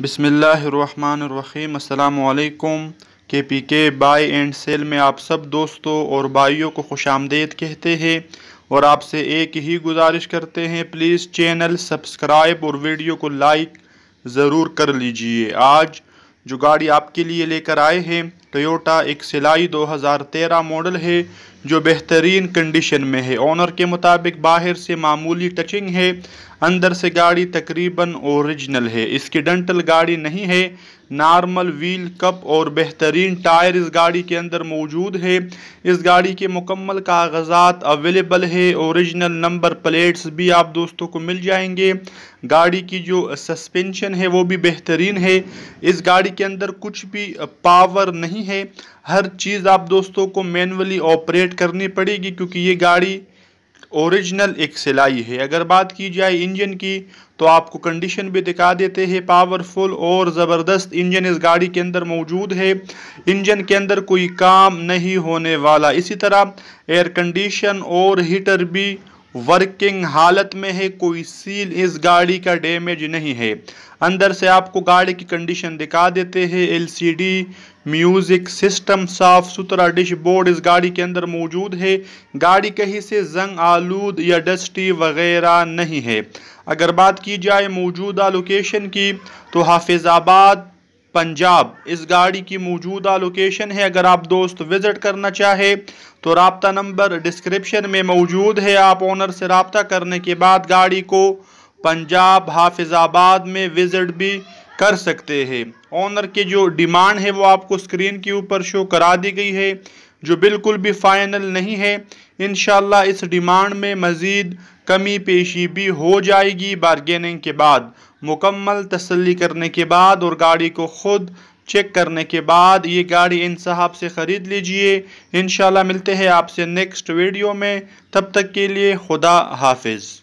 بسم اللہ الرحمن الرحیم السلام علیکم کے پی کے بائی اینڈ سیل میں آپ سب دوستوں اور بھائیوں کو خوش آمدید کہتے ہیں اور آپ سے ایک ہی گزارش کرتے ہیں پلیز چینل سبسکرائب اور ویڈیو کو لائک ضرور کر لیجئے آج جو گاڑی آپ کے لیے لے کر آئے ہیں ٹویوٹا ایک سلائی دو ہزار تیرہ ماڈل ہے جو بہترین کنڈیشن میں ہے اونر کے مطابق باہر سے معمولی ٹچنگ ہے اندر سے گاڑی تقریباً اوریجنل ہے اس کی ڈنٹل گاڑی نہیں ہے نارمل ویل کپ اور بہترین ٹائر اس گاڑی کے اندر موجود ہے اس گاڑی کے مکمل کاغذات اویلیبل ہے اوریجنل نمبر پلیٹس بھی آپ دوستوں کو مل جائیں گے گاڑی کی جو سسپنشن ہے وہ بھی بہترین ہے اس گاڑی کے اندر کچھ بھی پاور نہیں نہیں ہے ہر چیز آپ دوستوں کو مینولی آپریٹ پڑے گی کیونکہ یہ گاڑی اوریجنل ایک سلائی ہے اگر بات کی جائے انجن کی تو آپ کو کنڈیشن بھی دکھا دیتے ہیں پاورفل اور زبردست انجن اس گاڑی کے اندر موجود ہے انجن کے اندر کوئی کام نہیں ہونے والا اسی طرح ایئر کنڈیشن اور ہیٹر بھی ورکنگ حالت میں ہے کوئی سیل اس گاڑی کا ڈیمیج نہیں ہے اندر سے آپ کو گاڑی کی کنڈیشن دکھا دیتے ہیں L C D music system صاف ستھرا ڈش بورڈ اس گاڑی کے اندر موجود ہے گاڑی کہیں سے زنگ آلود یا ڈسٹی وغیرہ نہیں ہے اگر بات کی جائے موجودہ لوکیشن کی تو حافظ آباد پنجاب اس گاڑی کی موجودہ لوکیشن ہے اگر آپ دوست وزٹ کرنا چاہے تو رابطہ نمبر ڈسکرپشن میں موجود ہے آپ اونر سے رابطہ کرنے کے بعد گاڑی کو پنجاب حافظ آباد میں وزٹ بھی کر سکتے ہیں اونر کی جو ڈیمانڈ ہے وہ آپ کو سکرین کے اوپر شو کرا دی گئی ہے جو بالکل بھی فائنل نہیں ہے انشاءاللہ اس ڈیمانڈ میں مزید کمی پیشی بھی ہو جائے گی بارگیننگ کے بعد مکمل تسلی کرنے کے بعد اور گاڑی کو خود چیک کرنے کے بعد یہ گاڑی ان صاحب سے خرید لیجئے انشاءاللہ ملتے ہیں آپ سے نیکسٹ ویڈیو میں تب تک کے لیے خدا حافظ